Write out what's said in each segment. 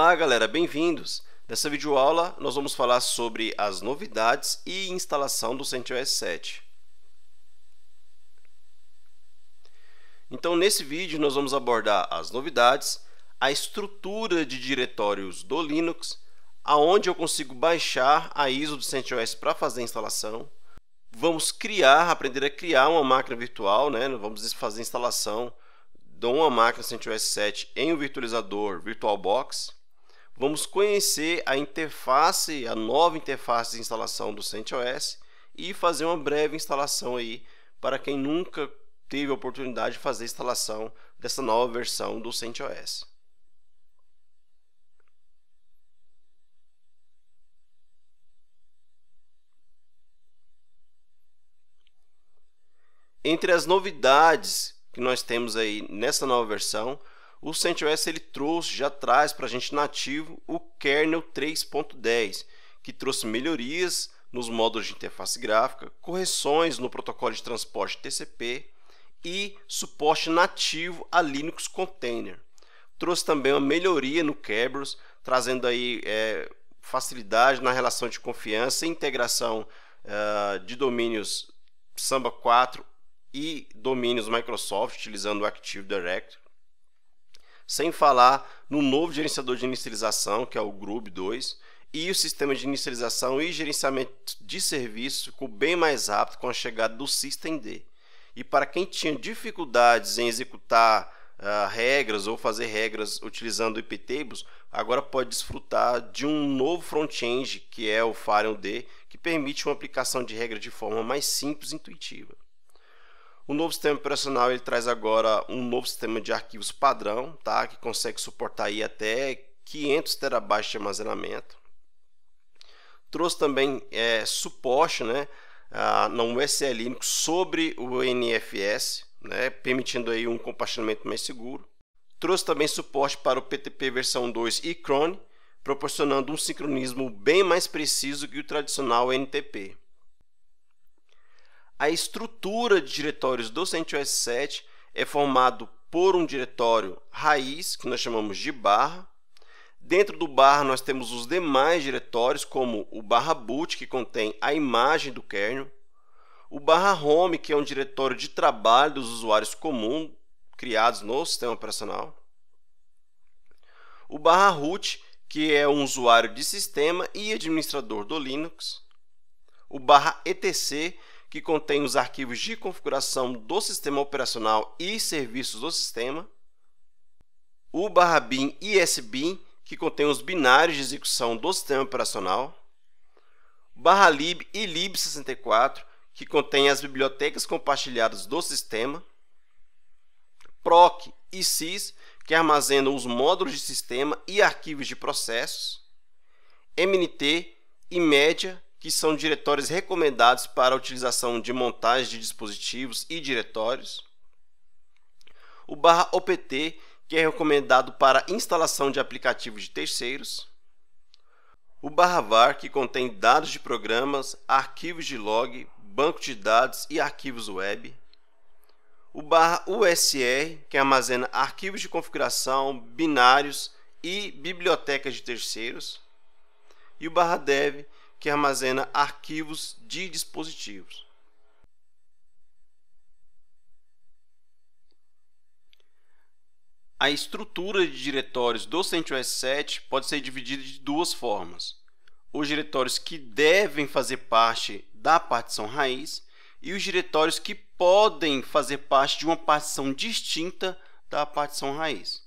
Olá, galera, bem-vindos! Nessa videoaula, nós vamos falar sobre as novidades e instalação do CentOS 7. Então, nesse vídeo, nós vamos abordar as novidades, a estrutura de diretórios do Linux, aonde eu consigo baixar a ISO do CentOS para fazer a instalação. Vamos criar, aprender a criar uma máquina virtual, né? vamos fazer a instalação de uma máquina CentOS 7 em um virtualizador VirtualBox. Vamos conhecer a interface, a nova interface de instalação do CentOS e fazer uma breve instalação aí para quem nunca teve a oportunidade de fazer a instalação dessa nova versão do CentOS. Entre as novidades que nós temos aí nessa nova versão, o CentOS ele trouxe, já traz para a gente nativo, o kernel 3.10, que trouxe melhorias nos módulos de interface gráfica, correções no protocolo de transporte TCP e suporte nativo a Linux Container. Trouxe também uma melhoria no Kerberos, trazendo aí é, facilidade na relação de confiança e integração uh, de domínios Samba 4 e domínios Microsoft, utilizando o Active Directory sem falar no novo gerenciador de inicialização, que é o Grub 2, e o sistema de inicialização e gerenciamento de serviço ficou bem mais rápido com a chegada do System D. E para quem tinha dificuldades em executar Uh, regras ou fazer regras utilizando o IPTables, agora pode desfrutar de um novo front-end que é o D que permite uma aplicação de regra de forma mais simples e intuitiva. O novo sistema operacional ele traz agora um novo sistema de arquivos padrão, tá? que consegue suportar aí até 500 terabytes de armazenamento. Trouxe também é, suporte né, ah, na USL Linux sobre o NFS, né, permitindo aí um compartilhamento mais seguro. Trouxe também suporte para o PTP versão 2 e Cron, proporcionando um sincronismo bem mais preciso que o tradicional NTP. A estrutura de diretórios do CentOS 7 é formado por um diretório raiz, que nós chamamos de barra. Dentro do barra nós temos os demais diretórios, como o barra boot, que contém a imagem do kernel, o barra home, que é um diretório de trabalho dos usuários comum criados no sistema operacional, o barra root, que é um usuário de sistema e administrador do Linux, o barra etc, que contém os arquivos de configuração do sistema operacional e serviços do sistema, o barra bin e sbin, que contém os binários de execução do sistema operacional, barra lib e lib64, que contém as bibliotecas compartilhadas do sistema, proc e sys, que armazenam os módulos de sistema e arquivos de processos, mnt e média, que são diretórios recomendados para a utilização de montagem de dispositivos e diretórios. O barra OPT, que é recomendado para instalação de aplicativos de terceiros. O barra VAR, que contém dados de programas, arquivos de log, banco de dados e arquivos web. O barra USR, que armazena arquivos de configuração, binários e bibliotecas de terceiros. E o barra DEV, que armazena arquivos de dispositivos. A estrutura de diretórios do CentOS 7 pode ser dividida de duas formas. Os diretórios que devem fazer parte da partição raiz e os diretórios que podem fazer parte de uma partição distinta da partição raiz.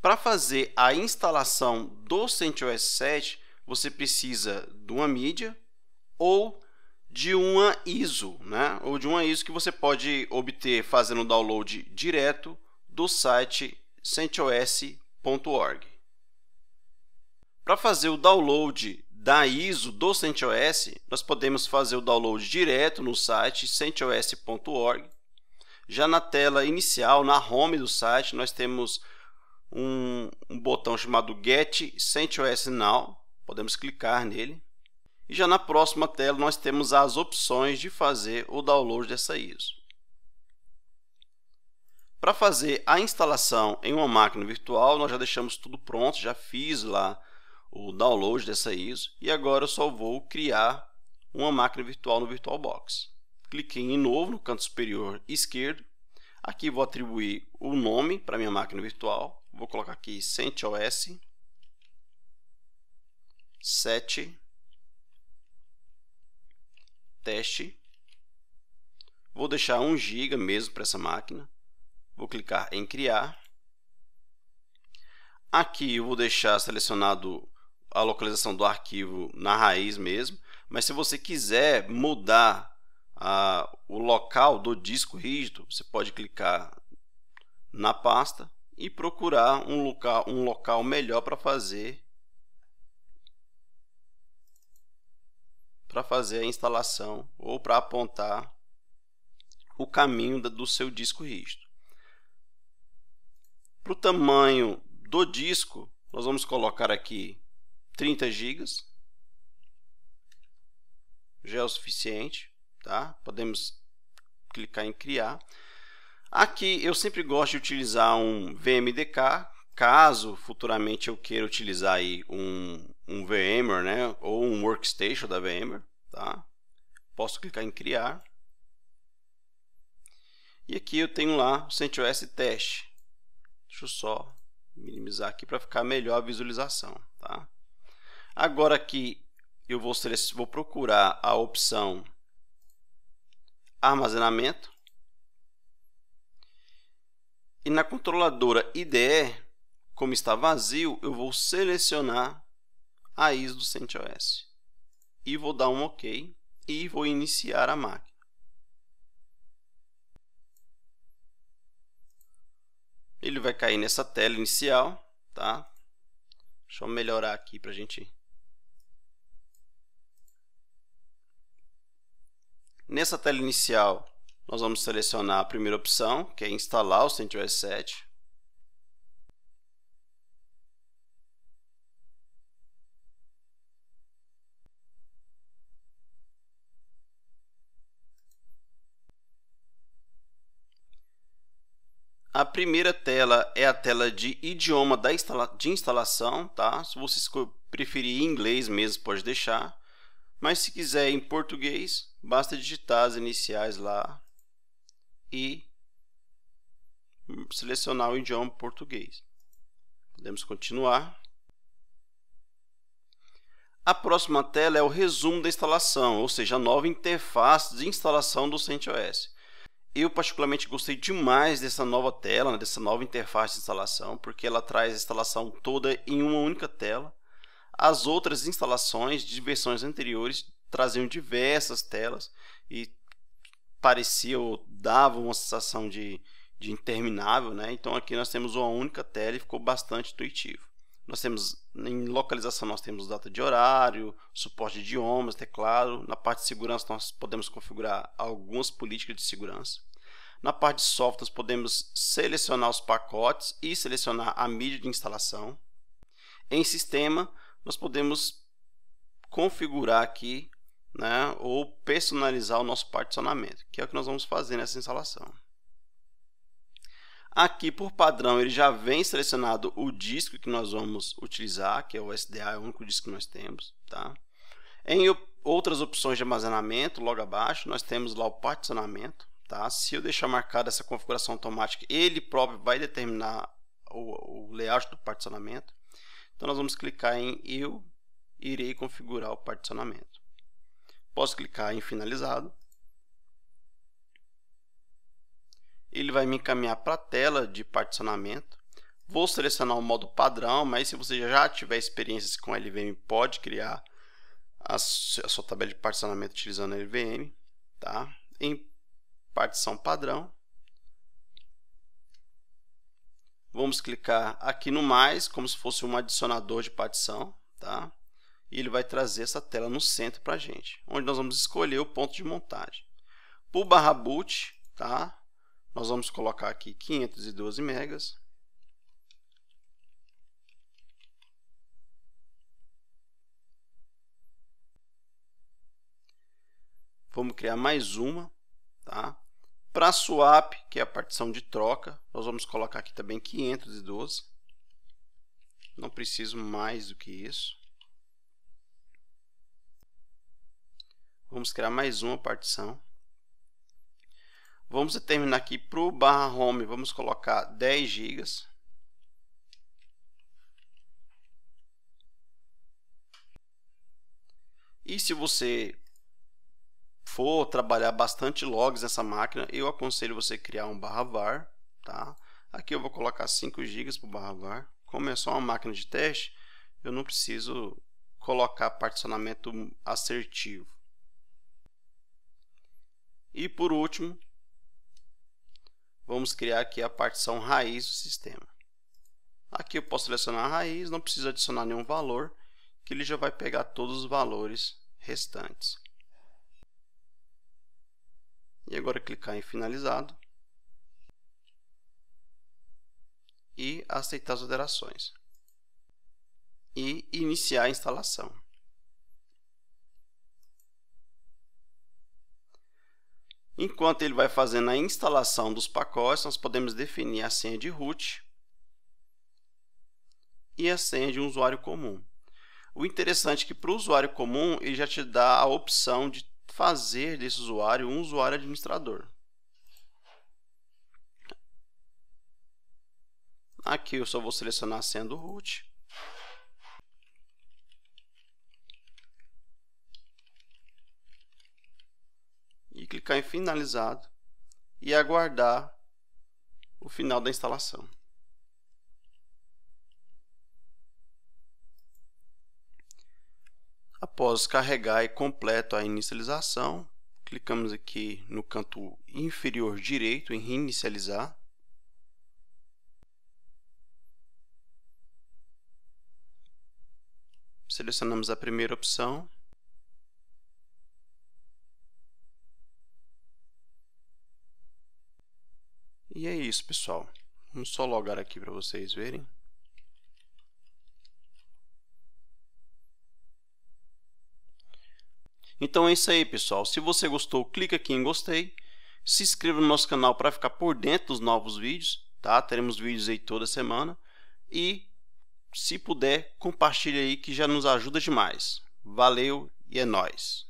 Para fazer a instalação do CentOS 7, você precisa de uma mídia ou de uma ISO, né? ou de uma ISO que você pode obter fazendo o download direto do site CentOS.org. Para fazer o download da ISO do CentOS, nós podemos fazer o download direto no site CentOS.org. Já na tela inicial, na home do site, nós temos um, um botão chamado Get CentOS Now, Podemos clicar nele. E já na próxima tela nós temos as opções de fazer o download dessa ISO. Para fazer a instalação em uma máquina virtual, nós já deixamos tudo pronto, já fiz lá o download dessa ISO e agora eu só vou criar uma máquina virtual no VirtualBox. Cliquei em Novo no canto superior esquerdo. Aqui vou atribuir o nome para minha máquina virtual. Vou colocar aqui CentOS sete teste. Vou deixar 1 GB mesmo para essa máquina. Vou clicar em criar. Aqui eu vou deixar selecionado a localização do arquivo na raiz mesmo, mas se você quiser mudar a, o local do disco rígido, você pode clicar na pasta e procurar um local, um local melhor para fazer para fazer a instalação ou para apontar o caminho do seu disco rígido. Para o tamanho do disco, nós vamos colocar aqui 30 GB, já é o suficiente, tá? Podemos clicar em criar. Aqui eu sempre gosto de utilizar um VMDK, caso futuramente eu queira utilizar aí um um VMware, né, ou um workstation da VMware, tá? Posso clicar em criar. E aqui eu tenho lá o CentOS teste. Deixa eu só minimizar aqui para ficar melhor a visualização, tá? Agora aqui eu vou, vou procurar a opção armazenamento. E na controladora IDE, como está vazio, eu vou selecionar a ISO do CentOS. E vou dar um OK e vou iniciar a máquina. Ele vai cair nessa tela inicial, tá? Deixa eu melhorar aqui para a gente... Nessa tela inicial, nós vamos selecionar a primeira opção, que é instalar o CentOS 7. primeira tela é a tela de idioma da instala de instalação, tá? Se você preferir inglês mesmo, pode deixar. Mas se quiser em português, basta digitar as iniciais lá e selecionar o idioma português. Podemos continuar. A próxima tela é o resumo da instalação, ou seja, a nova interface de instalação do CentOS. Eu particularmente gostei demais dessa nova tela, né, dessa nova interface de instalação, porque ela traz a instalação toda em uma única tela. As outras instalações de versões anteriores traziam diversas telas e parecia ou dava uma sensação de, de interminável, né? Então aqui nós temos uma única tela e ficou bastante intuitivo. Nós temos em localização nós temos data de horário, suporte de idiomas, teclado. Na parte de segurança nós podemos configurar algumas políticas de segurança. Na parte de software nós podemos selecionar os pacotes e selecionar a mídia de instalação. Em sistema nós podemos configurar aqui né, ou personalizar o nosso particionamento, que é o que nós vamos fazer nessa instalação. Aqui, por padrão, ele já vem selecionado o disco que nós vamos utilizar, que é o SDA, é o único disco que nós temos. Tá? Em outras opções de armazenamento, logo abaixo, nós temos lá o particionamento. Tá? Se eu deixar marcada essa configuração automática, ele próprio vai determinar o, o layout do particionamento. Então, nós vamos clicar em Eu irei configurar o particionamento. Posso clicar em Finalizado ele vai me encaminhar para a tela de particionamento. Vou selecionar o modo padrão, mas se você já tiver experiências com LVM, pode criar a sua tabela de particionamento utilizando LVM. Tá? Em partição padrão, vamos clicar aqui no mais, como se fosse um adicionador de partição. Tá? E ele vai trazer essa tela no centro para a gente, onde nós vamos escolher o ponto de montagem. Por barra boot, tá? Nós vamos colocar aqui 512 megas. Vamos criar mais uma, tá? Para swap, que é a partição de troca, nós vamos colocar aqui também 512. Não preciso mais do que isso. Vamos criar mais uma partição. Vamos determinar aqui para o barra home, vamos colocar 10 GB. E se você for trabalhar bastante logs nessa máquina, eu aconselho você criar um barra var, tá? Aqui eu vou colocar 5 GB para o barra var. Como é só uma máquina de teste, eu não preciso colocar particionamento assertivo. E por último, vamos criar aqui a partição raiz do sistema. Aqui eu posso selecionar a raiz, não preciso adicionar nenhum valor, que ele já vai pegar todos os valores restantes. E agora clicar em finalizado. E aceitar as alterações. E iniciar a instalação. Enquanto ele vai fazendo a instalação dos pacotes, nós podemos definir a senha de root e a senha de um usuário comum. O interessante é que para o usuário comum, ele já te dá a opção de fazer desse usuário um usuário administrador. Aqui eu só vou selecionar a senha do root clicar em finalizado e aguardar o final da instalação. Após carregar e completo a inicialização, clicamos aqui no canto inferior direito em reinicializar. Selecionamos a primeira opção E é isso, pessoal. Vamos só logar aqui para vocês verem. Então é isso aí, pessoal. Se você gostou, clica aqui em gostei. Se inscreva no nosso canal para ficar por dentro dos novos vídeos, tá? Teremos vídeos aí toda semana. E, se puder, compartilhe aí que já nos ajuda demais. Valeu e é nóis!